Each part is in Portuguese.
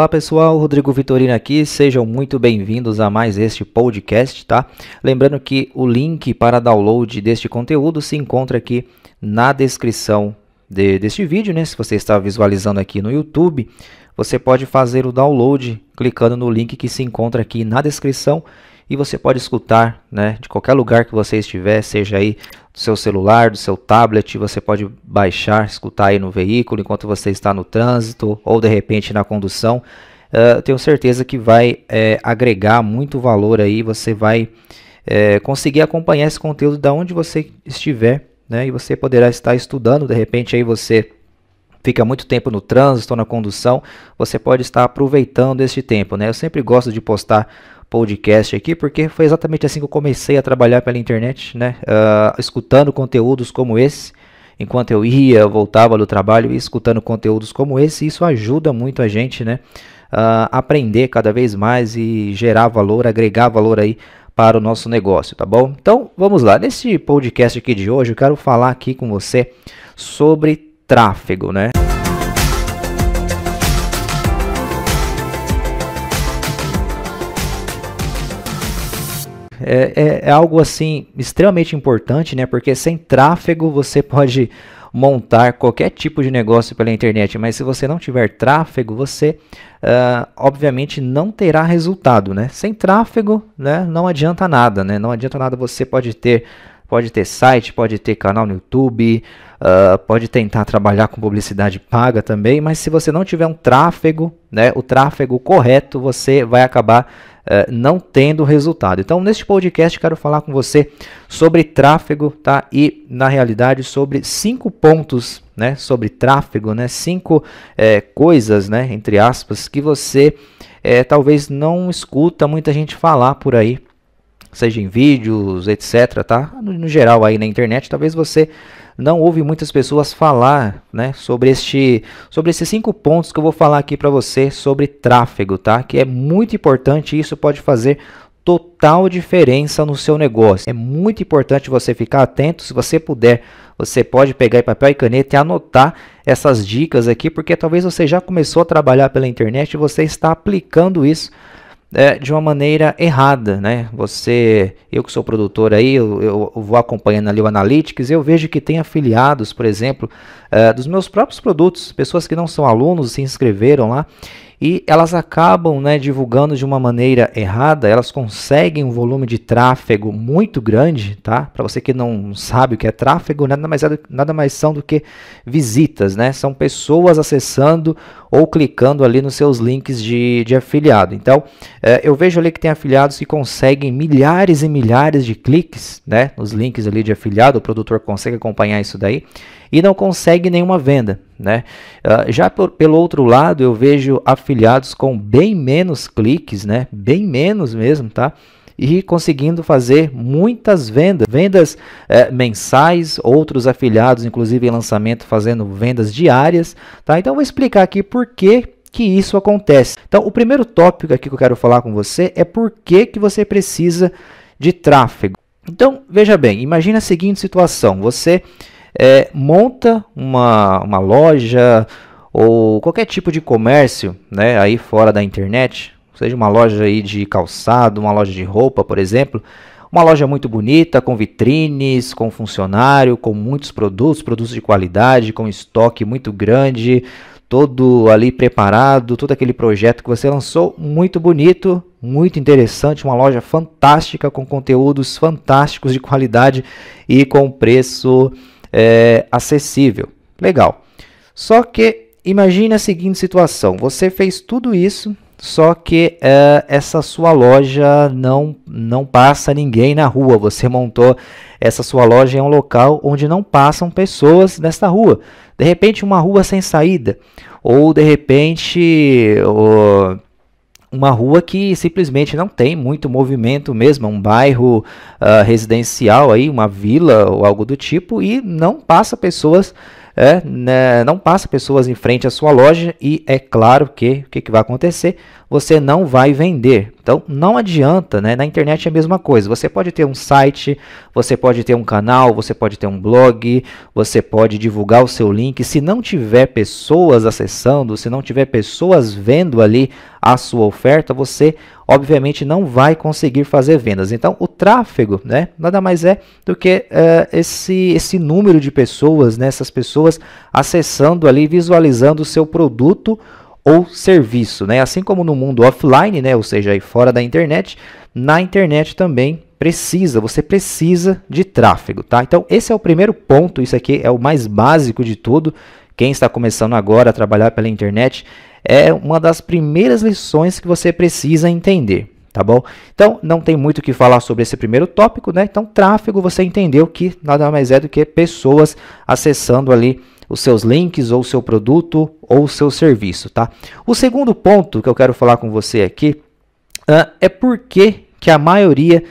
Olá pessoal, Rodrigo Vitorino aqui, sejam muito bem-vindos a mais este podcast, tá? Lembrando que o link para download deste conteúdo se encontra aqui na descrição de, deste vídeo, né? Se você está visualizando aqui no YouTube, você pode fazer o download clicando no link que se encontra aqui na descrição e você pode escutar, né, de qualquer lugar que você estiver, seja aí do seu celular, do seu tablet, você pode baixar, escutar aí no veículo enquanto você está no trânsito ou de repente na condução. Uh, tenho certeza que vai é, agregar muito valor aí, você vai é, conseguir acompanhar esse conteúdo da onde você estiver, né? E você poderá estar estudando, de repente aí você fica muito tempo no trânsito ou na condução, você pode estar aproveitando este tempo, né? Eu sempre gosto de postar podcast aqui, porque foi exatamente assim que eu comecei a trabalhar pela internet, né? Uh, escutando conteúdos como esse, enquanto eu ia, voltava do trabalho, escutando conteúdos como esse, isso ajuda muito a gente, né? Uh, aprender cada vez mais e gerar valor, agregar valor aí para o nosso negócio, tá bom? Então vamos lá. Nesse podcast aqui de hoje, eu quero falar aqui com você sobre tráfego, né? é, é, é algo assim extremamente importante, né? Porque sem tráfego você pode montar qualquer tipo de negócio pela internet, mas se você não tiver tráfego, você uh, obviamente não terá resultado, né? Sem tráfego, né, não adianta nada, né? Não adianta nada. Você pode ter, pode ter site, pode ter canal no YouTube, uh, pode tentar trabalhar com publicidade paga também, mas se você não tiver um tráfego, né, o tráfego correto, você vai acabar eh, não tendo resultado. Então, neste podcast, quero falar com você sobre tráfego, tá? E, na realidade, sobre cinco pontos, né? Sobre tráfego, né? Cinco é, coisas, né? Entre aspas, que você é, talvez não escuta muita gente falar por aí, seja em vídeos, etc, tá? No, no geral, aí na internet, talvez você não ouve muitas pessoas falar, né, sobre este, sobre esses cinco pontos que eu vou falar aqui para você sobre tráfego, tá? Que é muito importante e isso pode fazer total diferença no seu negócio. É muito importante você ficar atento. Se você puder, você pode pegar papel e caneta e anotar essas dicas aqui, porque talvez você já começou a trabalhar pela internet e você está aplicando isso é, de uma maneira errada, né? Você, eu que sou produtor aí, eu, eu, vou acompanhando ali o Analytics, eu vejo que tem afiliados, por exemplo, é, dos meus próprios produtos, pessoas que não são alunos se inscreveram lá e elas acabam né, divulgando de uma maneira errada, elas conseguem um volume de tráfego muito grande, tá? Para você que não sabe o que é tráfego, nada mais, é, nada mais são do que visitas, né? São pessoas acessando ou clicando ali nos seus links de, de afiliado. Então, é, eu vejo ali que tem afiliados que conseguem milhares e milhares de cliques, né? Nos links ali de afiliado, o produtor consegue acompanhar isso daí e não consegue nenhuma venda. Né? Ah, já por, pelo outro lado, eu vejo afiliados com bem menos cliques, né? bem menos mesmo, tá? e conseguindo fazer muitas vendas, vendas é, mensais, outros afiliados, inclusive em lançamento, fazendo vendas diárias. Tá? Então, vou explicar aqui por que que isso acontece. Então, o primeiro tópico aqui que eu quero falar com você é por que, que você precisa de tráfego. Então, veja bem, imagina a seguinte situação: você é, monta uma, uma loja ou qualquer tipo de comércio né, aí fora da internet, seja uma loja aí de calçado, uma loja de roupa, por exemplo, uma loja muito bonita, com vitrines, com funcionário, com muitos produtos, produtos de qualidade, com estoque muito grande, todo ali preparado, todo aquele projeto que você lançou, muito bonito, muito interessante, uma loja fantástica com conteúdos fantásticos de qualidade e com preço é, acessível. Legal. Só que imagine a seguinte situação: você fez tudo isso, só que é, essa sua loja não, não passa ninguém na rua. Você montou essa sua loja em um local onde não passam pessoas nesta rua. De repente, uma rua sem saída, ou de repente uma rua que simplesmente não tem muito movimento mesmo, um bairro uh, residencial aí, uma vila ou algo do tipo, e não passa pessoas, é, né, não passa pessoas em frente à sua loja, e é claro que o que, que vai acontecer? Você não vai vender. Então não adianta, né? Na internet é a mesma coisa. Você pode ter um site, você pode ter um canal, você pode ter um blog, você pode divulgar o seu link. Se não tiver pessoas acessando, se não tiver pessoas vendo ali a sua oferta, você obviamente não vai conseguir fazer vendas. Então, o tráfego, né, nada mais é do que uh, esse, esse número de pessoas, né, essas pessoas acessando ali, visualizando o seu produto ou serviço, né? Assim como no mundo offline, né, ou seja, aí fora da internet, na internet também precisa, você precisa de tráfego, tá? Então, esse é o primeiro ponto, isso aqui é o mais básico de tudo, quem está começando agora a trabalhar pela internet, é uma das primeiras lições que você precisa entender, tá bom? Então, não tem muito o que falar sobre esse primeiro tópico, né? Então, tráfego, você entendeu que nada mais é do que pessoas acessando ali os seus links ou o seu produto ou o seu serviço, tá? O segundo ponto que eu quero falar com você aqui uh, é por que a maioria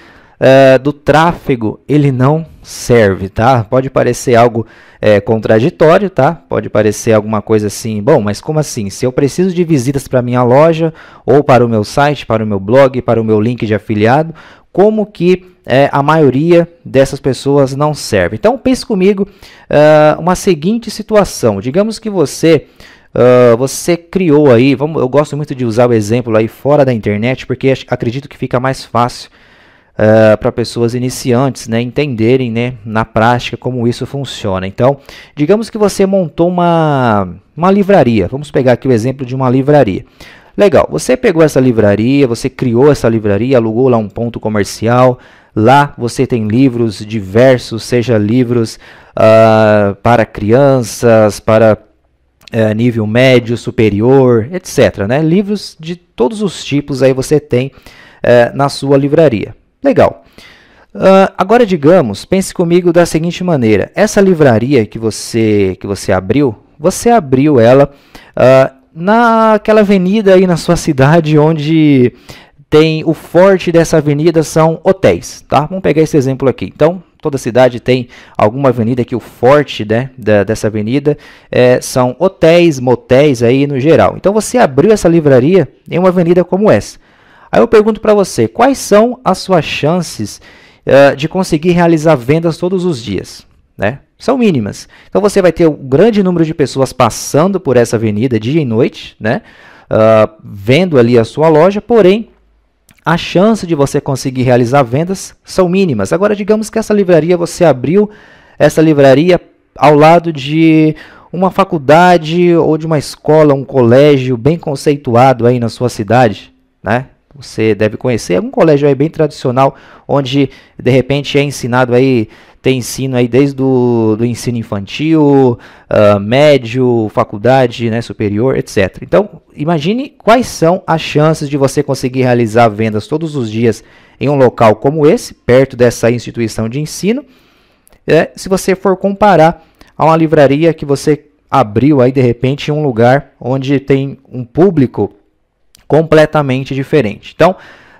eh, do tráfego, ele não serve, tá? Pode parecer algo é, contraditório, tá? Pode parecer alguma coisa assim, bom, mas como assim? Se eu preciso de visitas para minha loja, ou para o meu site, para o meu blog, para o meu link de afiliado, como que é, a maioria dessas pessoas não serve? Então pense comigo uh, uma seguinte situação. Digamos que você Uh, você criou aí, vamos, eu gosto muito de usar o exemplo aí fora da internet, porque acredito que fica mais fácil uh, eh, para pessoas iniciantes né, entenderem né, na prática como isso funciona. Então, digamos que você montou uma, uma livraria. Vamos pegar aqui o exemplo de uma livraria. Legal, você pegou essa livraria, você criou essa livraria, alugou lá um ponto comercial. Lá você tem livros diversos, seja livros uh, para crianças, para eh, nível médio, superior, etc. Né? Livros de todos os tipos aí você tem eh, na sua livraria. Legal. Uh, agora digamos, pense comigo da seguinte maneira: essa livraria que você que você abriu, você abriu ela uh, naquela avenida aí na sua cidade onde tem o forte dessa avenida são hotéis, tá? Vamos pegar esse exemplo aqui. Então, toda cidade tem alguma avenida que o forte né, da, dessa avenida é, são hotéis, motéis aí no geral. Então, você abriu essa livraria em uma avenida como essa. Aí eu pergunto para você, quais são as suas chances uh, de conseguir realizar vendas todos os dias? Né? São mínimas. Então você vai ter um grande número de pessoas passando por essa avenida dia e noite, né? Uh, vendo ali a sua loja, porém a chance de você conseguir realizar vendas são mínimas. Agora digamos que essa livraria você abriu essa livraria ao lado de uma faculdade ou de uma escola, um colégio bem conceituado aí na sua cidade, né? Você deve conhecer algum colégio aí bem tradicional, onde de repente é ensinado aí, tem ensino aí desde o do ensino infantil, uh, médio, faculdade né, superior, etc. Então, imagine quais são as chances de você conseguir realizar vendas todos os dias em um local como esse, perto dessa instituição de ensino, é, se você for comparar a uma livraria que você abriu aí de repente em um lugar onde tem um público completamente diferente. Então,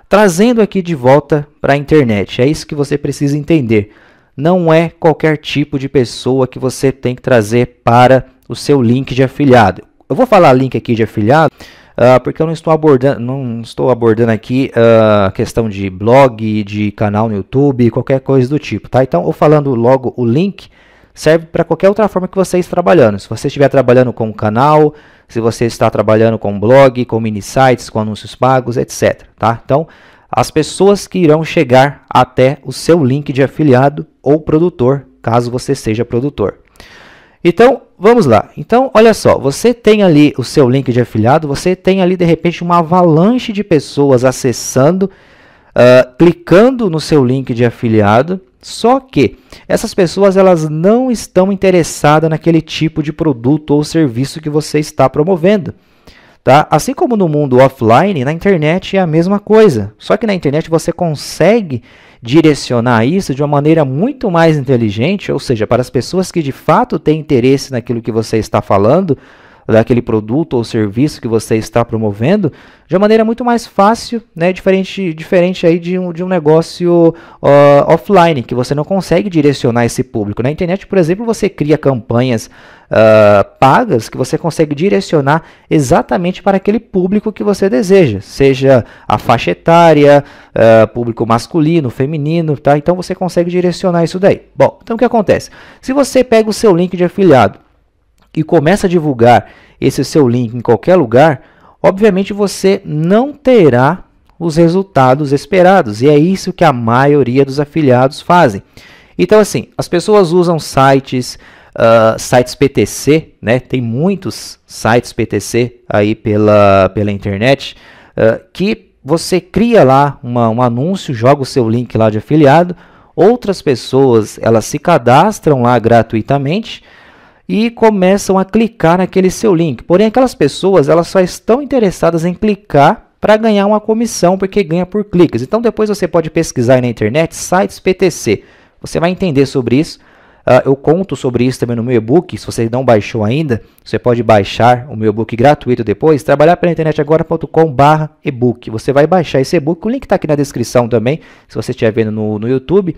trazendo aqui de volta para a internet, é isso que você precisa entender. Não é qualquer tipo de pessoa que você tem que trazer para o seu link de afiliado. Eu vou falar link aqui de afiliado, Uh, porque eu não estou abordando, não estou abordando aqui ah, a uh, questão de blog, de canal no YouTube, qualquer coisa do tipo, tá? Então, ou falando logo o link serve para qualquer outra forma que você esteja trabalhando. Se você estiver trabalhando com um canal, se você está trabalhando com blog, com mini sites, com anúncios pagos, etc. Tá? Então, as pessoas que irão chegar até o seu link de afiliado ou produtor, caso você seja produtor. Então, vamos lá. Então, olha só, você tem ali o seu link de afiliado, você tem ali de repente uma avalanche de pessoas acessando, uh, clicando no seu link de afiliado só que essas pessoas elas não estão interessadas naquele tipo de produto ou serviço que você está promovendo. Tá? Assim como no mundo offline, na internet é a mesma coisa. Só que na internet você consegue direcionar isso de uma maneira muito mais inteligente, ou seja, para as pessoas que de fato têm interesse naquilo que você está falando, daquele produto ou serviço que você está promovendo de uma maneira muito mais fácil, né? Diferente, diferente aí de um, de um negócio uh, offline, que você não consegue direcionar esse público. Na né? internet, por exemplo, você cria campanhas uh, pagas que você consegue direcionar exatamente para aquele público que você deseja, seja a faixa etária, uh, público masculino, feminino, tá? Então você consegue direcionar isso daí. Bom, então o que acontece? Se você pega o seu link de afiliado e começa a divulgar esse seu link em qualquer lugar, obviamente você não terá os resultados esperados. E é isso que a maioria dos afiliados fazem. Então, assim, as pessoas usam sites, uh, sites PTC, né? Tem muitos sites PTC aí pela, pela internet uh, que você cria lá uma, um anúncio, joga o seu link lá de afiliado. Outras pessoas elas se cadastram lá gratuitamente e começam a clicar naquele seu link. Porém, aquelas pessoas elas só estão interessadas em clicar para ganhar uma comissão, porque ganha por cliques. Então, depois você pode pesquisar na internet sites PTC. Você vai entender sobre isso. Uh, eu conto sobre isso também no meu e-book. Se você não baixou ainda, você pode baixar o meu e-book gratuito depois. Trabalhar pela internet agora.com.br e-book. Você vai baixar esse e-book. O link está aqui na descrição também, se você estiver vendo no, no YouTube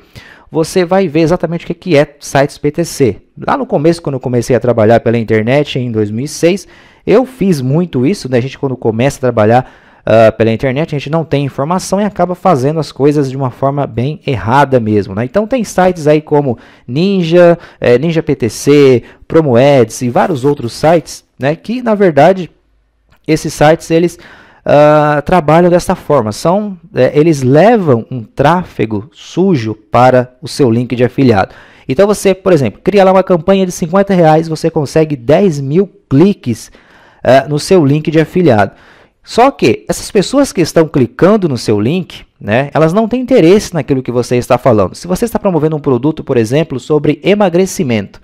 você vai ver exatamente o que é sites PTC. Lá no começo, quando eu comecei a trabalhar pela internet em 2006, eu fiz muito isso, né? A gente quando começa a trabalhar Uh, pela internet, a gente não tem informação e acaba fazendo as coisas de uma forma bem errada mesmo. Né? Então tem sites aí como Ninja, é, Ninja PTC, Promoeds e vários outros sites, né? Que na verdade esses sites eles uh, trabalham dessa forma. São, é, eles levam um tráfego sujo para o seu link de afiliado. Então você, por exemplo, cria lá uma campanha de 50 reais, você consegue 10 mil cliques uh, no seu link de afiliado. Só que essas pessoas que estão clicando no seu link, né, elas não têm interesse naquilo que você está falando. Se você está promovendo um produto, por exemplo, sobre emagrecimento,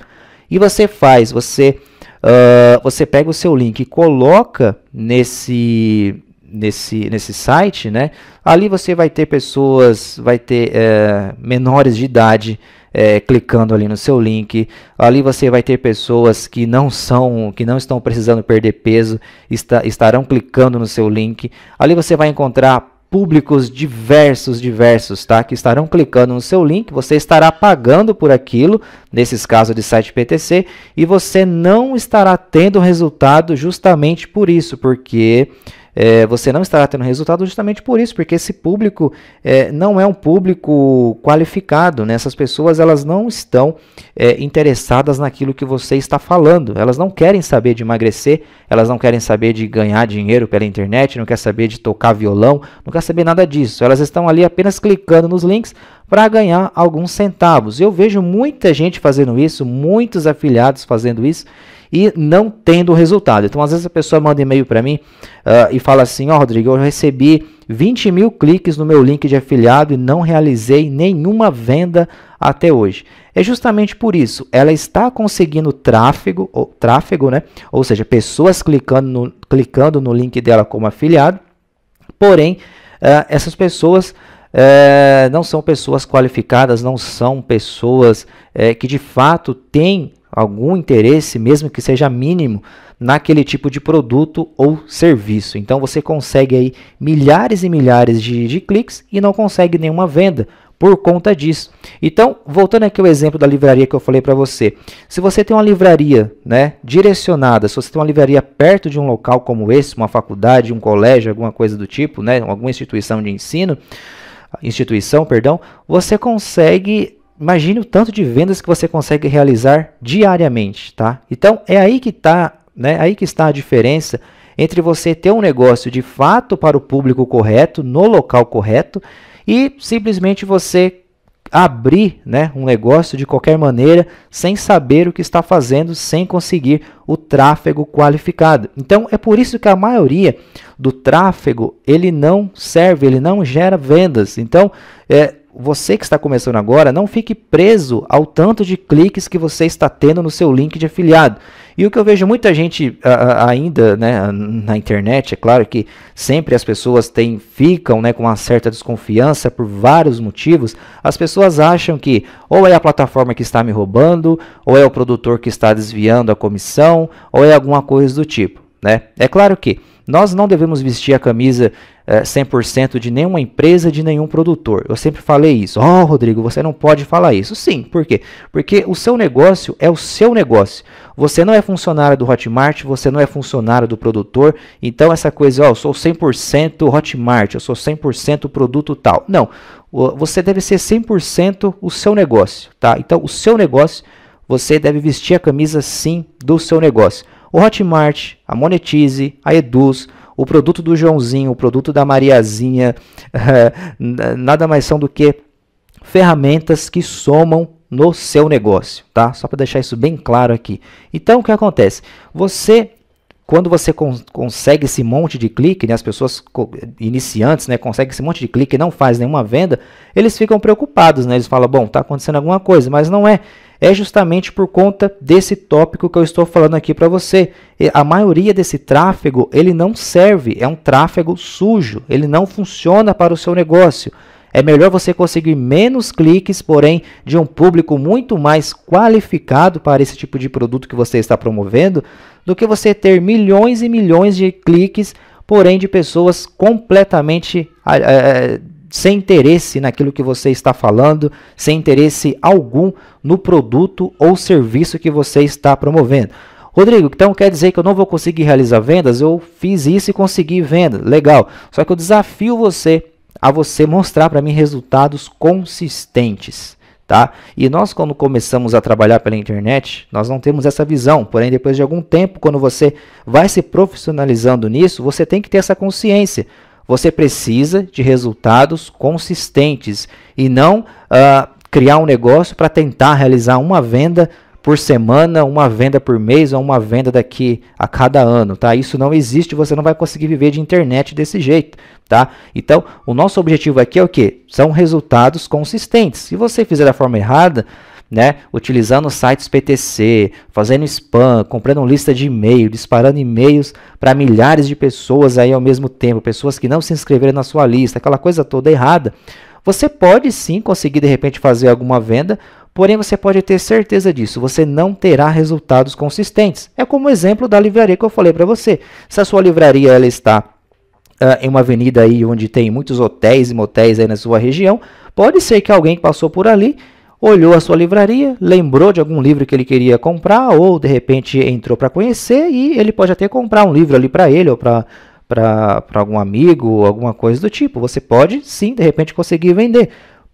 e você faz, você, uh, você pega o seu link e coloca nesse, nesse, nesse site, né? Ali você vai ter pessoas, vai ter é, menores de idade é, clicando ali no seu link. Ali você vai ter pessoas que não são, que não estão precisando perder peso, está, estarão clicando no seu link. Ali você vai encontrar públicos diversos, diversos, tá? Que estarão clicando no seu link, você estará pagando por aquilo, nesses casos de site PTC, e você não estará tendo resultado justamente por isso, porque é, você não estará tendo resultado justamente por isso, porque esse público é, não é um público qualificado. Né? Essas pessoas elas não estão é, interessadas naquilo que você está falando. Elas não querem saber de emagrecer, elas não querem saber de ganhar dinheiro pela internet, não querem saber de tocar violão, não querem saber nada disso. Elas estão ali apenas clicando nos links para ganhar alguns centavos. Eu vejo muita gente fazendo isso, muitos afiliados fazendo isso e não tendo resultado. Então, às vezes a pessoa manda e-mail para mim uh, e fala assim: Ó, oh, Rodrigo, eu recebi 20 mil cliques no meu link de afiliado e não realizei nenhuma venda até hoje. É justamente por isso, ela está conseguindo tráfego, ou, tráfego né? ou seja, pessoas clicando no, clicando no link dela como afiliado, porém, uh, essas pessoas. É, não são pessoas qualificadas, não são pessoas é, que de fato têm algum interesse, mesmo que seja mínimo, naquele tipo de produto ou serviço. Então você consegue aí milhares e milhares de, de cliques e não consegue nenhuma venda por conta disso. Então, voltando aqui ao exemplo da livraria que eu falei para você. Se você tem uma livraria né, direcionada, se você tem uma livraria perto de um local como esse, uma faculdade, um colégio, alguma coisa do tipo, né, alguma instituição de ensino, instituição, perdão, você consegue imagine o tanto de vendas que você consegue realizar diariamente, tá? Então é aí que está, né? Aí que está a diferença entre você ter um negócio de fato para o público correto, no local correto, e simplesmente você abrir né, um negócio de qualquer maneira sem saber o que está fazendo, sem conseguir o tráfego qualificado. Então é por isso que a maioria do tráfego ele não serve, ele não gera vendas. Então é, você que está começando agora, não fique preso ao tanto de cliques que você está tendo no seu link de afiliado. E o que eu vejo muita gente a, a, ainda né, na internet, é claro que sempre as pessoas têm, ficam né, com uma certa desconfiança por vários motivos. As pessoas acham que ou é a plataforma que está me roubando, ou é o produtor que está desviando a comissão, ou é alguma coisa do tipo. Né? É claro que nós não devemos vestir a camisa 100% eh, de nenhuma empresa, de nenhum produtor. Eu sempre falei isso. Oh, Rodrigo, você não pode falar isso. Sim, por quê? Porque o seu negócio é o seu negócio. Você não é funcionário do Hotmart, você não é funcionário do produtor. Então, essa coisa, oh, eu sou 100% Hotmart, eu sou 100% produto tal. Não. Você deve ser 100% o seu negócio, tá? Então, o seu negócio, você deve vestir a camisa sim do seu negócio. O Hotmart, a Monetize, a Eduz, o produto do Joãozinho, o produto da Mariazinha, nada mais são do que ferramentas que somam no seu negócio, tá? Só para deixar isso bem claro aqui. Então, o que acontece? Você quando você consegue esse monte de clique, né, as pessoas iniciantes né, conseguem esse monte de clique e não faz nenhuma venda, eles ficam preocupados, né? eles falam, bom, está acontecendo alguma coisa, mas não é. É justamente por conta desse tópico que eu estou falando aqui para você. A maioria desse tráfego, ele não serve, é um tráfego sujo, ele não funciona para o seu negócio. É melhor você conseguir menos cliques, porém de um público muito mais qualificado para esse tipo de produto que você está promovendo, do que você ter milhões e milhões de cliques, porém de pessoas completamente é, sem interesse naquilo que você está falando, sem interesse algum no produto ou serviço que você está promovendo. Rodrigo, então quer dizer que eu não vou conseguir realizar vendas? Eu fiz isso e consegui venda. Legal. Só que eu desafio você a você mostrar para mim resultados consistentes. Tá? E nós, quando começamos a trabalhar pela internet, nós não temos essa visão. Porém, depois de algum tempo, quando você vai se profissionalizando nisso, você tem que ter essa consciência. Você precisa de resultados consistentes e não uh, criar um negócio para tentar realizar uma venda por semana, uma venda por mês ou uma venda daqui a cada ano, tá? Isso não existe, você não vai conseguir viver de internet desse jeito, tá? Então, o nosso objetivo aqui é o que? São resultados consistentes. Se você fizer da forma errada, né, utilizando sites PTC, fazendo spam, comprando lista de e-mail, disparando e-mails para milhares de pessoas aí ao mesmo tempo, pessoas que não se inscreveram na sua lista, aquela coisa toda errada. Você pode sim conseguir de repente fazer alguma venda, Porém, você pode ter certeza disso, você não terá resultados consistentes. É como o exemplo da livraria que eu falei para você. Se a sua livraria ela está uh, em uma avenida aí onde tem muitos hotéis e motéis aí na sua região, pode ser que alguém que passou por ali olhou a sua livraria, lembrou de algum livro que ele queria comprar ou de repente entrou para conhecer e ele pode até comprar um livro ali para ele ou para para algum amigo, alguma coisa do tipo. Você pode sim, de repente, conseguir vender.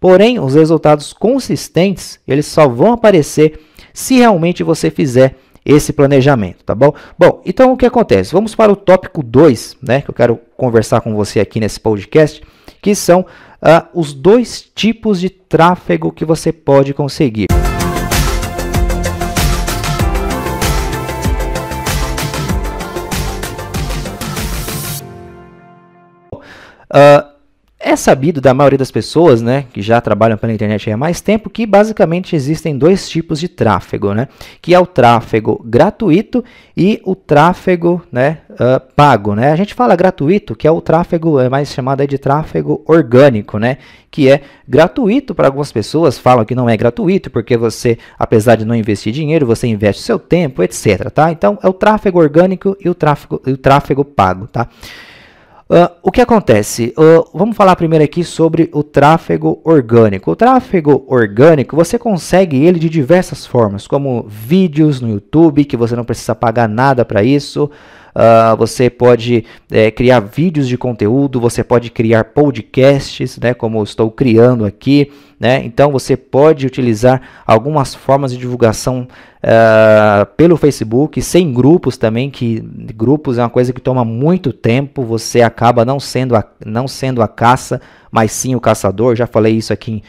Porém, os resultados consistentes, eles só vão aparecer se realmente você fizer esse planejamento, tá bom? Bom, então o que acontece? Vamos para o tópico 2, né, que eu quero conversar com você aqui nesse podcast, que são uh, os dois tipos de tráfego que você pode conseguir. Uh, é sabido da maioria das pessoas, né, que já trabalham pela internet há mais tempo, que basicamente existem dois tipos de tráfego, né, que é o tráfego gratuito e o tráfego, né, uh, pago, né. A gente fala gratuito, que é o tráfego é mais chamado de tráfego orgânico, né, que é gratuito para algumas pessoas, falam que não é gratuito porque você, apesar de não investir dinheiro, você investe seu tempo, etc, tá? Então é o tráfego orgânico e o tráfego e o tráfego pago, tá? Uh, o que acontece? Uh, vamos falar primeiro aqui sobre o tráfego orgânico. O tráfego orgânico você consegue ele de diversas formas, como vídeos no YouTube, que você não precisa pagar nada para isso. Uh, você pode é, criar vídeos de conteúdo, você pode criar podcasts, né, como estou criando aqui. Né? Então você pode utilizar algumas formas de divulgação ah, pelo Facebook, sem grupos também, que grupos é uma coisa que toma muito tempo, você acaba não sendo a, não sendo a caça, mas sim o caçador. Já falei isso aqui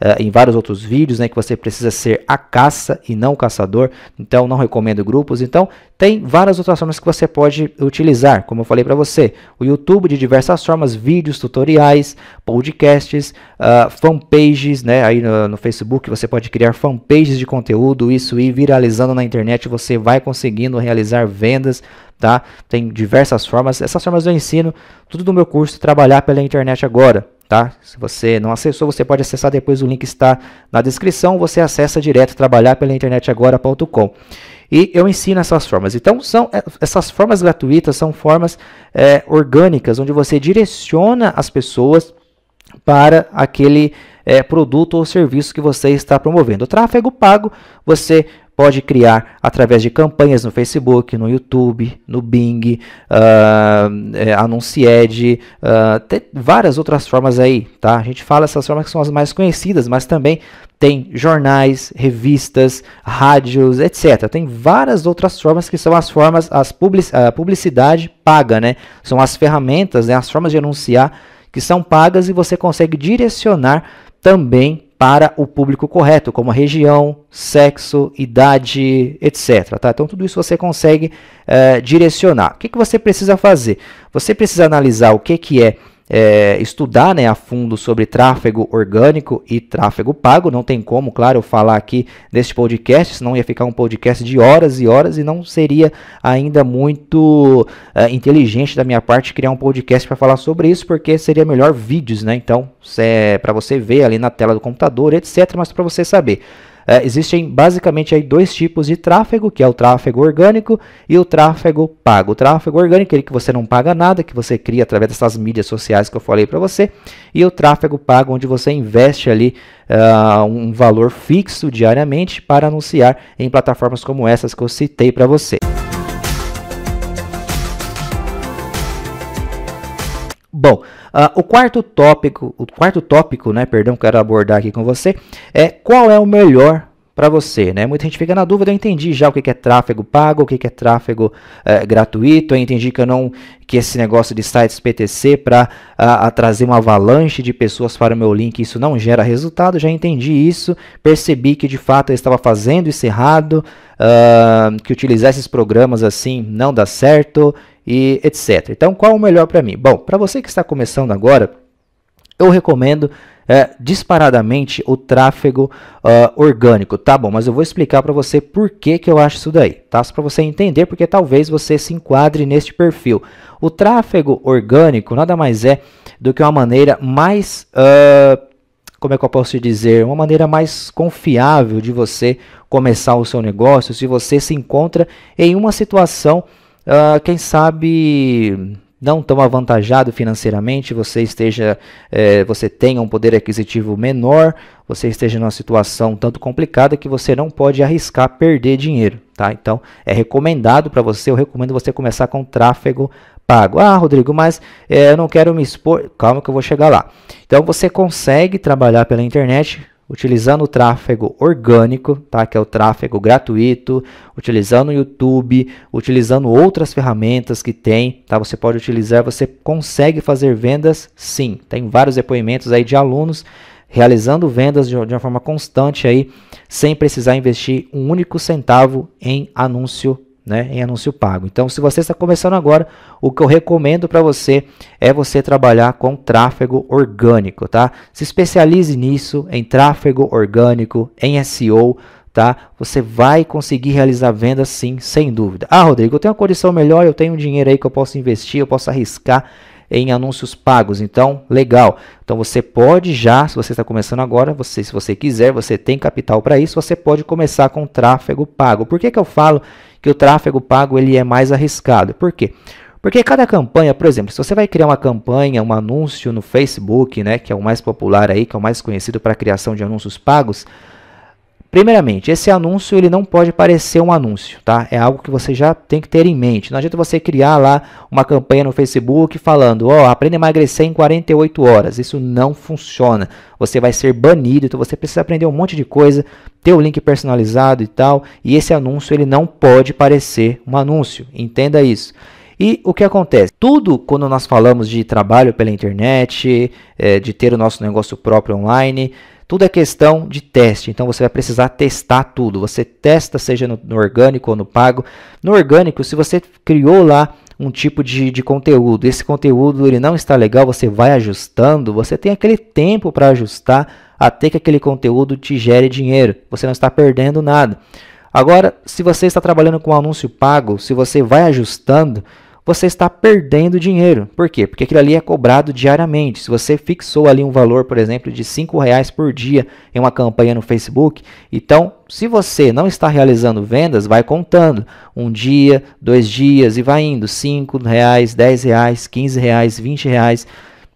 uh, em vários outros vídeos, né, que você precisa ser a caça e não o caçador, então não recomendo grupos. Então, tem várias outras formas que você pode utilizar, como eu falei para você, o YouTube de diversas formas, vídeos, tutoriais, podcasts, uh, fanpages, né, aí no, no Facebook você pode criar fanpages de conteúdo, isso ir viralizando na internet, você vai conseguindo realizar vendas, tá? Tem diversas formas, essas formas eu ensino tudo do meu curso Trabalhar pela Internet Agora tá? Se você não acessou, você pode acessar depois, o link está na descrição, você acessa direto trabalhar pela internet agora.com. E eu ensino essas formas. Então, são eh, essas formas gratuitas são formas é, orgânicas, onde você direciona as pessoas para aquele é, produto ou serviço que você está promovendo. O tráfego pago, você pode criar através de campanhas no Facebook, no YouTube, no Bing, uh, é, Anuncied, uh, ah, tem várias outras formas aí, tá? A gente fala essas formas que são as mais conhecidas, mas também tem jornais, revistas, rádios, etc. Tem várias outras formas que são as formas, as public, a publicidade paga, né? São as ferramentas, né? as formas de anunciar que são pagas e você consegue direcionar também para o público correto, como a região, sexo, idade, etc. Tá? Então, tudo isso você consegue uh, direcionar. O que, que você precisa fazer? Você precisa analisar o que, que é é, estudar né, a fundo sobre tráfego orgânico e tráfego pago. Não tem como, claro, eu falar aqui neste podcast, senão ia ficar um podcast de horas e horas e não seria ainda muito é, inteligente da minha parte criar um podcast para falar sobre isso, porque seria melhor vídeos, né? Então, é para você ver ali na tela do computador, etc. Mas para você saber. É, existem basicamente aí dois tipos de tráfego, que é o tráfego orgânico e o tráfego pago. O tráfego orgânico é aquele que você não paga nada, que você cria através dessas mídias sociais que eu falei para você, e o tráfego pago, onde você investe ali uh, um valor fixo diariamente para anunciar em plataformas como essas que eu citei para você. Bom, Uh, o quarto tópico, o quarto tópico, né, perdão, quero abordar aqui com você é qual é o melhor para você, né? Muita gente fica na dúvida, eu entendi já o que é tráfego pago, o que é tráfego é, gratuito, eu entendi que eu não que esse negócio de sites PTC para trazer uma avalanche de pessoas para o meu link, isso não gera resultado, já entendi isso, percebi que de fato eu estava fazendo isso errado, uh, que utilizar esses programas assim não dá certo, e etc. Então, qual é o melhor para mim? Bom, para você que está começando agora, eu recomendo é, disparadamente o tráfego uh, orgânico, tá bom? Mas eu vou explicar para você por que, que eu acho isso daí, tá? Para você entender, porque talvez você se enquadre neste perfil. O tráfego orgânico nada mais é do que uma maneira mais. Uh, como é que eu posso te dizer? Uma maneira mais confiável de você começar o seu negócio se você se encontra em uma situação uh, quem sabe não tão avantajado financeiramente, você esteja, é, você tenha um poder aquisitivo menor, você esteja numa situação tanto complicada que você não pode arriscar perder dinheiro, tá? Então é recomendado para você, eu recomendo você começar com tráfego pago. Ah, Rodrigo, mas é, eu não quero me expor. Calma que eu vou chegar lá. Então você consegue trabalhar pela internet utilizando o tráfego orgânico, tá? que é o tráfego gratuito, utilizando o YouTube, utilizando outras ferramentas que tem, tá? Você pode utilizar, você consegue fazer vendas sim. Tem vários depoimentos aí de alunos realizando vendas de, uma forma constante aí, sem precisar investir um único centavo em anúncio né, em anúncio pago. Então, se você está começando agora, o que eu recomendo para você é você trabalhar com tráfego orgânico, tá? Se especialize nisso, em tráfego orgânico, em SEO, tá? Você vai conseguir realizar vendas sim, sem dúvida. Ah, Rodrigo, eu tenho uma condição melhor, eu tenho um dinheiro aí que eu posso investir, eu posso arriscar em anúncios pagos. Então, legal. Então você pode já, se você está começando agora, você, se você quiser, você tem capital para isso, você pode começar com tráfego pago. Por que, que eu falo que o tráfego pago ele é mais arriscado. Por quê? Porque cada campanha, por exemplo, se você vai criar uma campanha, um anúncio no Facebook, né, que é o mais popular aí, que é o mais conhecido para a criação de anúncios pagos, Primeiramente, esse anúncio ele não pode parecer um anúncio, tá? É algo que você já tem que ter em mente. Não adianta você criar lá uma campanha no Facebook falando, ó, oh, aprenda a emagrecer em 48 horas. Isso não funciona. Você vai ser banido, então você precisa aprender um monte de coisa, ter o link personalizado e tal. E esse anúncio ele não pode parecer um anúncio. Entenda isso. E o que acontece? Tudo quando nós falamos de trabalho pela internet, eh, de ter o nosso negócio próprio online, tudo é questão de teste, então você vai precisar testar tudo. Você testa, seja no, no orgânico ou no pago. No orgânico, se você criou lá um tipo de, de conteúdo, esse conteúdo ele não está legal, você vai ajustando, você tem aquele tempo para ajustar até que aquele conteúdo te gere dinheiro. Você não está perdendo nada. Agora, se você está trabalhando com anúncio pago, se você vai ajustando, você está perdendo dinheiro. Por quê? Porque aquilo ali é cobrado diariamente. Se você fixou ali um valor, por exemplo, de R$ reais por dia em uma campanha no Facebook, então, se você não está realizando vendas, vai contando um dia, dois dias e vai indo R$ reais, R$ reais, R$ reais, R$ reais.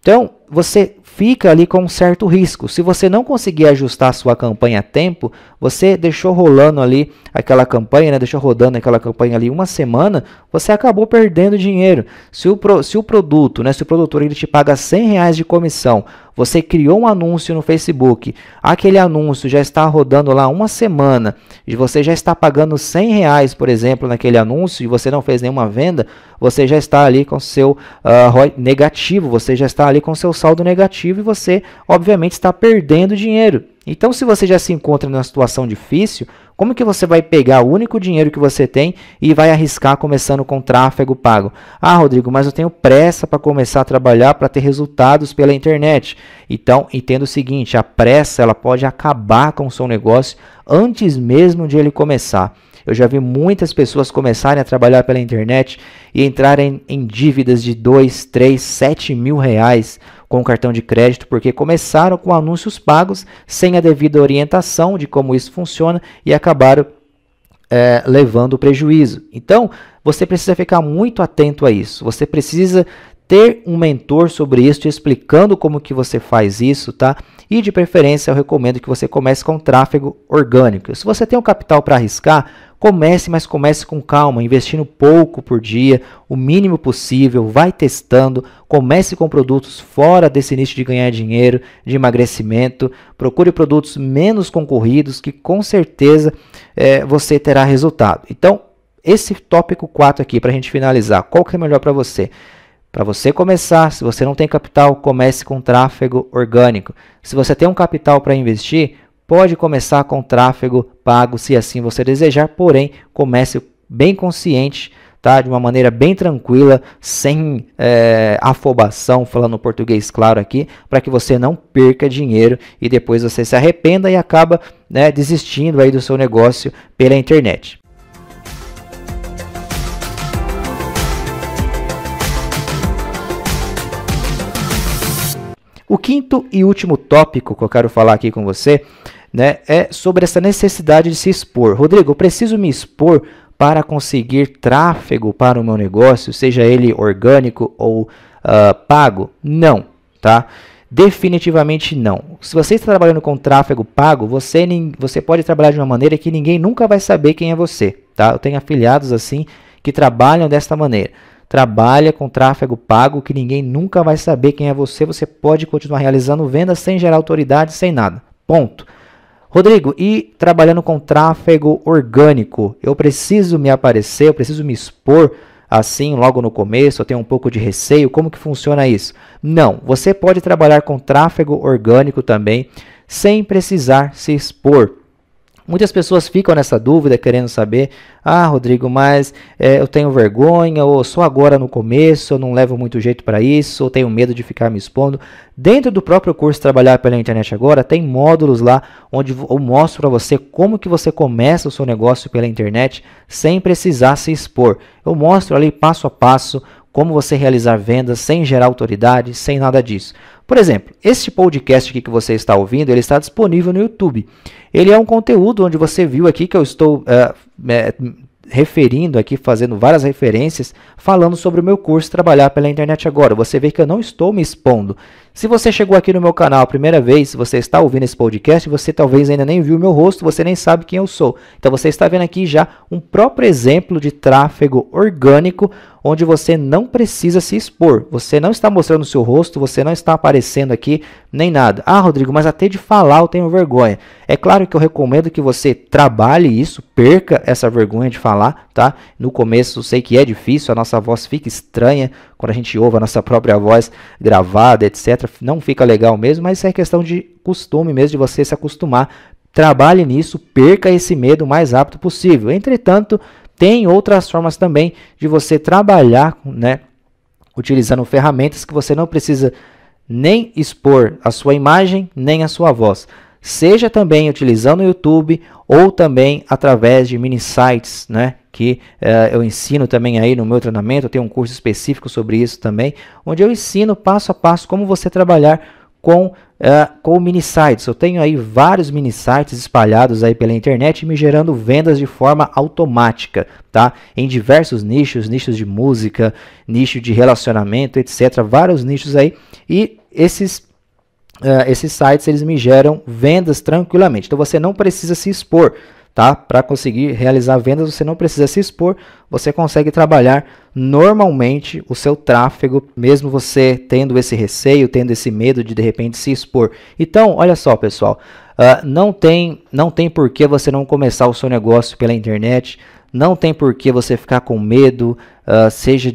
Então, você fica ali com um certo risco. Se você não conseguir ajustar a sua campanha a tempo, você deixou rolando ali aquela campanha, né? deixou rodando aquela campanha ali uma semana, você acabou perdendo dinheiro. Se o, pro, se o produto, né? se o produtor ele te paga 100 reais de comissão, você criou um anúncio no Facebook, aquele anúncio já está rodando lá uma semana e você já está pagando 100 reais, por exemplo, naquele anúncio e você não fez nenhuma venda, você já está ali com seu uh, ROI negativo, você já está ali com seu saldo negativo e você, obviamente, está perdendo dinheiro. Então, se você já se encontra numa situação difícil, como que você vai pegar o único dinheiro que você tem e vai arriscar começando com tráfego pago? Ah, Rodrigo, mas eu tenho pressa para começar a trabalhar para ter resultados pela internet. Então, entenda o seguinte, a pressa ela pode acabar com o seu negócio antes mesmo de ele começar. Eu já vi muitas pessoas começarem a trabalhar pela internet e entrarem em dívidas de 2, 3, 7 mil reais com o cartão de crédito porque começaram com anúncios pagos sem a devida orientação de como isso funciona e acabaram é, levando prejuízo. Então, você precisa ficar muito atento a isso. Você precisa ter um mentor sobre isso, te explicando como que você faz isso, tá? E de preferência, eu recomendo que você comece com tráfego orgânico. Se você tem um capital para arriscar, Comece, mas comece com calma, investindo pouco por dia, o mínimo possível, vai testando, comece com produtos fora desse nicho de ganhar dinheiro, de emagrecimento, procure produtos menos concorridos que com certeza é, você terá resultado. Então, esse tópico 4 aqui, para a gente finalizar, qual que é melhor para você? Para você começar, se você não tem capital, comece com tráfego orgânico. Se você tem um capital para investir, Pode começar com tráfego pago se assim você desejar, porém comece bem consciente tá? De uma maneira bem tranquila, sem é, afobação, falando português claro aqui, para que você não perca dinheiro e depois você se arrependa e acaba né, desistindo aí do seu negócio pela internet. O quinto e último tópico que eu quero falar aqui com você né, é sobre essa necessidade de se expor. Rodrigo, eu preciso me expor para conseguir tráfego para o meu negócio, seja ele orgânico ou uh, pago? Não, tá? Definitivamente não. Se você está trabalhando com tráfego pago, você, você pode trabalhar de uma maneira que ninguém nunca vai saber quem é você. Tá? Eu tenho afiliados assim que trabalham desta maneira. Trabalha com tráfego pago que ninguém nunca vai saber quem é você. Você pode continuar realizando vendas sem gerar autoridade, sem nada. Ponto. Rodrigo, e trabalhando com tráfego orgânico, eu preciso me aparecer, eu preciso me expor assim logo no começo, eu tenho um pouco de receio, como que funciona isso? Não, você pode trabalhar com tráfego orgânico também sem precisar se expor. Muitas pessoas ficam nessa dúvida, querendo saber: ah, Rodrigo, mas é, eu tenho vergonha, ou só agora no começo, eu não levo muito jeito para isso, ou tenho medo de ficar me expondo. Dentro do próprio curso Trabalhar pela Internet Agora, tem módulos lá onde eu mostro para você como que você começa o seu negócio pela internet sem precisar se expor. Eu mostro ali passo a passo como você realizar vendas sem gerar autoridade, sem nada disso. Por exemplo, este podcast aqui que você está ouvindo, ele está disponível no YouTube. Ele é um conteúdo onde você viu aqui que eu estou é, referindo aqui, fazendo várias referências, falando sobre o meu curso Trabalhar pela Internet Agora. Você vê que eu não estou me expondo. Se você chegou aqui no meu canal a primeira vez, se você está ouvindo esse podcast, você talvez ainda nem viu o meu rosto, você nem sabe quem eu sou. Então você está vendo aqui já um próprio exemplo de tráfego orgânico onde você não precisa se expor. Você não está mostrando o seu rosto, você não está aparecendo aqui, nem nada. Ah, Rodrigo, mas até de falar eu tenho vergonha. É claro que eu recomendo que você trabalhe isso, perca essa vergonha de falar, tá? No começo eu sei que é difícil, a nossa voz fica estranha quando a gente ouve a nossa própria voz gravada, etc. Não fica legal mesmo, mas é questão de costume mesmo, de você se acostumar. Trabalhe nisso, perca esse medo o mais rápido possível. Entretanto, tem outras formas também de você trabalhar, né, utilizando ferramentas que você não precisa nem expor a sua imagem, nem a sua voz. Seja também utilizando o YouTube ou também através de mini sites, né? Que uh, eu ensino também aí no meu treinamento. Eu tenho um curso específico sobre isso também, onde eu ensino passo a passo como você trabalhar com uh, com mini sites. Eu tenho aí vários mini sites espalhados aí pela internet me gerando vendas de forma automática, tá? Em diversos nichos, nichos de música, nicho de relacionamento, etc. Vários nichos aí e esses uh, esses sites eles me geram vendas tranquilamente. Então você não precisa se expor tá? Para conseguir realizar vendas, você não precisa se expor, você consegue trabalhar normalmente o seu tráfego, mesmo você tendo esse receio, tendo esse medo de de repente se expor. Então, olha só, pessoal, uh, não tem não tem por que você não começar o seu negócio pela internet, não tem por que você ficar com medo, uh, seja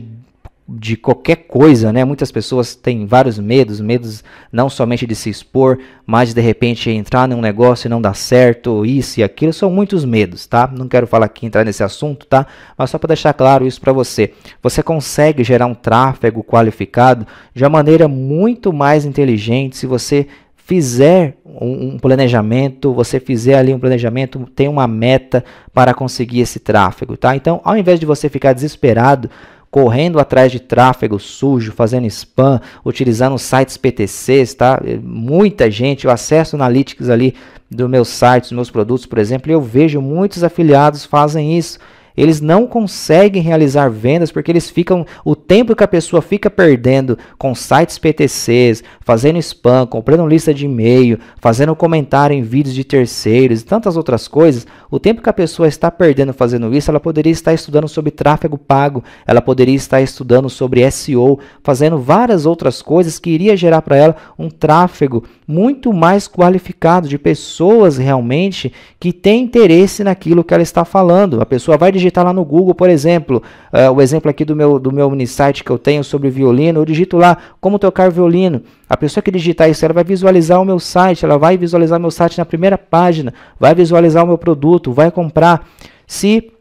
de qualquer coisa, né? Muitas pessoas têm vários medos, medos não somente de se expor, mas de repente entrar num negócio e não dar certo, isso e aquilo, são muitos medos, tá? Não quero falar aqui entrar nesse assunto, tá? Mas só para deixar claro isso para você. Você consegue gerar um tráfego qualificado de uma maneira muito mais inteligente se você fizer um, planejamento, você fizer ali um planejamento, tem uma meta para conseguir esse tráfego, tá? Então, ao invés de você ficar desesperado correndo atrás de tráfego sujo, fazendo spam, utilizando sites PTCs, tá? Muita gente, eu acesso analytics ali dos meus sites, dos meus produtos, por exemplo, e eu vejo muitos afiliados fazem isso. Eles não conseguem realizar vendas porque eles ficam. O tempo que a pessoa fica perdendo com sites PTCs, fazendo spam, comprando lista de e-mail, fazendo comentário em vídeos de terceiros e tantas outras coisas, o tempo que a pessoa está perdendo fazendo isso, ela poderia estar estudando sobre tráfego pago, ela poderia estar estudando sobre SEO, fazendo várias outras coisas que iria gerar para ela um tráfego muito mais qualificado de pessoas realmente que têm interesse naquilo que ela está falando. A pessoa vai digitar digitar lá no Google, por exemplo, uh, o exemplo aqui do meu, do meu mini site que eu tenho sobre violino, eu digito lá como tocar violino. A pessoa que digitar isso, ela vai visualizar o meu site, ela vai visualizar meu site na primeira página, vai visualizar o meu produto, vai comprar. Se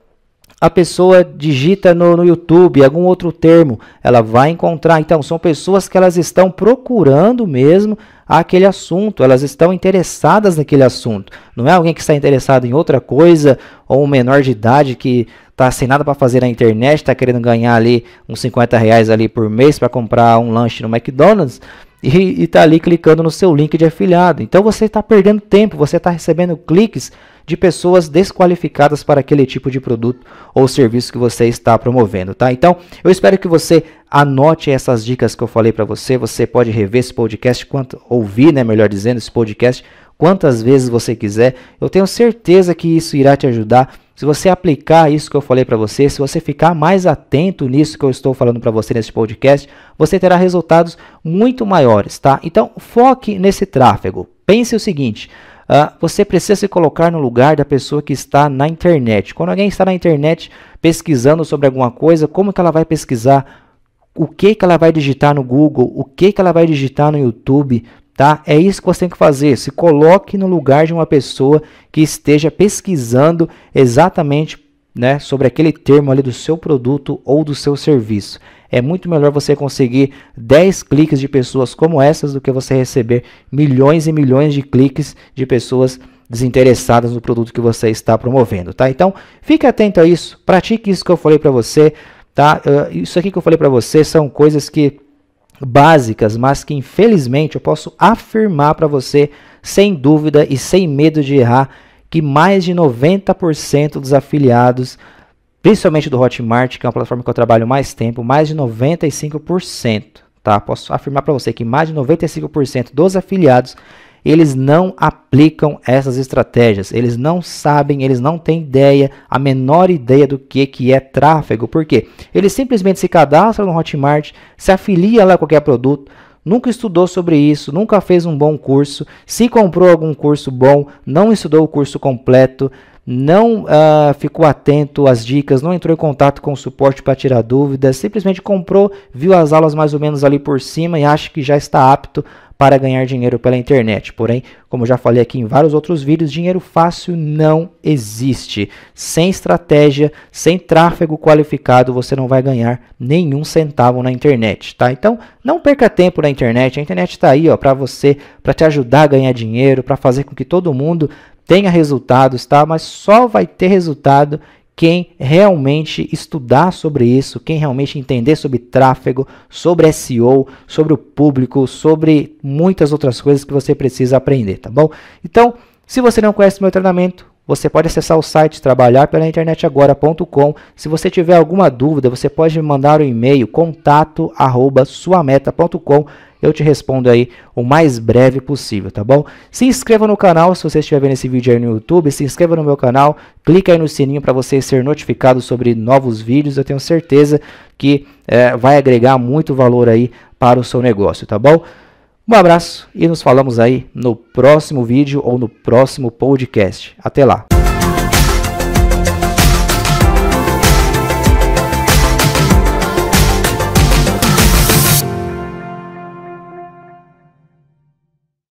a pessoa digita no, no YouTube algum outro termo, ela vai encontrar. Então, são pessoas que elas estão procurando mesmo aquele assunto, elas estão interessadas naquele assunto. Não é alguém que está interessado em outra coisa ou um menor de idade que está sem nada para fazer na internet, está querendo ganhar ali uns 50 reais ali por mês para comprar um lanche no McDonald's e está ali clicando no seu link de afiliado. Então você está perdendo tempo, você está recebendo cliques de pessoas desqualificadas para aquele tipo de produto ou serviço que você está promovendo, tá? Então, eu espero que você anote essas dicas que eu falei para você. Você pode rever esse podcast, quanto, ouvir, né, melhor dizendo, esse podcast quantas vezes você quiser. Eu tenho certeza que isso irá te ajudar se você aplicar isso que eu falei para você, se você ficar mais atento nisso que eu estou falando para você nesse podcast, você terá resultados muito maiores, tá? Então, foque nesse tráfego. Pense o seguinte: uh, você precisa se colocar no lugar da pessoa que está na internet. Quando alguém está na internet pesquisando sobre alguma coisa, como que ela vai pesquisar? O que, que ela vai digitar no Google? O que, que ela vai digitar no YouTube? tá? É isso que você tem que fazer. Se coloque no lugar de uma pessoa que esteja pesquisando exatamente né, sobre aquele termo ali do seu produto ou do seu serviço. É muito melhor você conseguir 10 cliques de pessoas como essas do que você receber milhões e milhões de cliques de pessoas desinteressadas no produto que você está promovendo, tá? Então, fique atento a isso, pratique isso que eu falei para você, tá? Uh, isso aqui que eu falei para você são coisas que básicas, mas que infelizmente eu posso afirmar para você, sem dúvida e sem medo de errar, que mais de 90% dos afiliados, principalmente do Hotmart, que é uma plataforma que eu trabalho mais tempo, mais de 95%, tá? Posso afirmar para você que mais de 95% dos afiliados eles não aplicam essas estratégias, eles não sabem, eles não têm ideia, a menor ideia do que, que é tráfego. Por quê? Eles simplesmente se cadastram no Hotmart, se afilia lá a qualquer produto, nunca estudou sobre isso, nunca fez um bom curso, se comprou algum curso bom, não estudou o curso completo, não uh, ficou atento às dicas, não entrou em contato com o suporte para tirar dúvidas, simplesmente comprou, viu as aulas mais ou menos ali por cima e acha que já está apto para ganhar dinheiro pela internet. Porém, como já falei aqui em vários outros vídeos, dinheiro fácil não existe. Sem estratégia, sem tráfego qualificado, você não vai ganhar nenhum centavo na internet, tá? Então, não perca tempo na internet. A internet está aí, ó, para você, para te ajudar a ganhar dinheiro, para fazer com que todo mundo tenha resultados, tá? Mas só vai ter resultado quem realmente estudar sobre isso, quem realmente entender sobre tráfego, sobre SEO, sobre o público, sobre muitas outras coisas que você precisa aprender, tá bom? Então, se você não conhece o meu treinamento, você pode acessar o site trabalhar pela internet agora.com. Se você tiver alguma dúvida, você pode me mandar um e-mail contato@suameta.com eu te respondo aí o mais breve possível, tá bom? Se inscreva no canal se você estiver vendo esse vídeo aí no YouTube, se inscreva no meu canal, clica aí no sininho para você ser notificado sobre novos vídeos, eu tenho certeza que é, vai agregar muito valor aí para o seu negócio, tá bom? Um abraço e nos falamos aí no próximo vídeo ou no próximo podcast. Até lá!